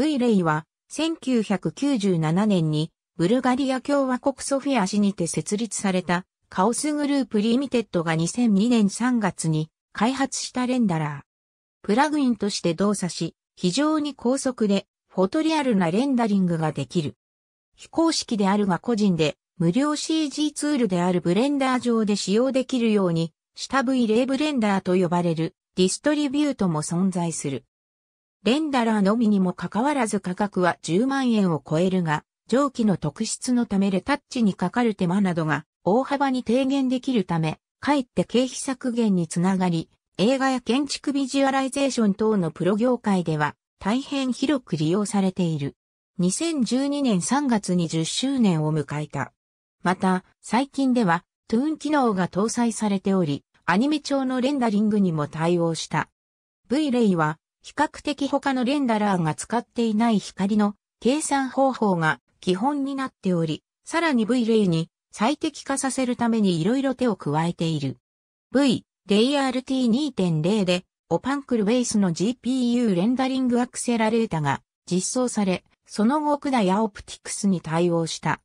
V レイは1997年にブルガリア共和国ソフィア市にて設立されたカオスグループリミテッドが2002年3月に開発したレンダラー。プラグインとして動作し、非常に高速でフォトリアルなレンダリングができる。非公式であるが個人で無料 CG ツールであるブレンダー上で使用できるように、下 V レイブレンダーと呼ばれるディストリビュートも存在する。レンダラーのみにもかかわらず価格は10万円を超えるが、蒸気の特質のためレタッチにかかる手間などが大幅に低減できるため、かえって経費削減につながり、映画や建築ビジュアライゼーション等のプロ業界では大変広く利用されている。2012年3月に10周年を迎えた。また、最近では、トゥーン機能が搭載されており、アニメ調のレンダリングにも対応した。V レイは、比較的他のレンダラーが使っていない光の計算方法が基本になっており、さらに V レイに最適化させるために色々手を加えている。V、DRT2.0 で、オパンクルベースの GPU レンダリングアクセラレータが実装され、その後クダやオプティクスに対応した。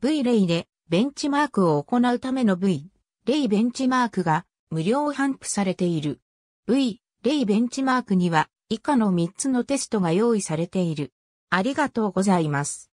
V レイでベンチマークを行うための V、レイベンチマークが無料頒布されている。V、レイベンチマークには以下の3つのテストが用意されている。ありがとうございます。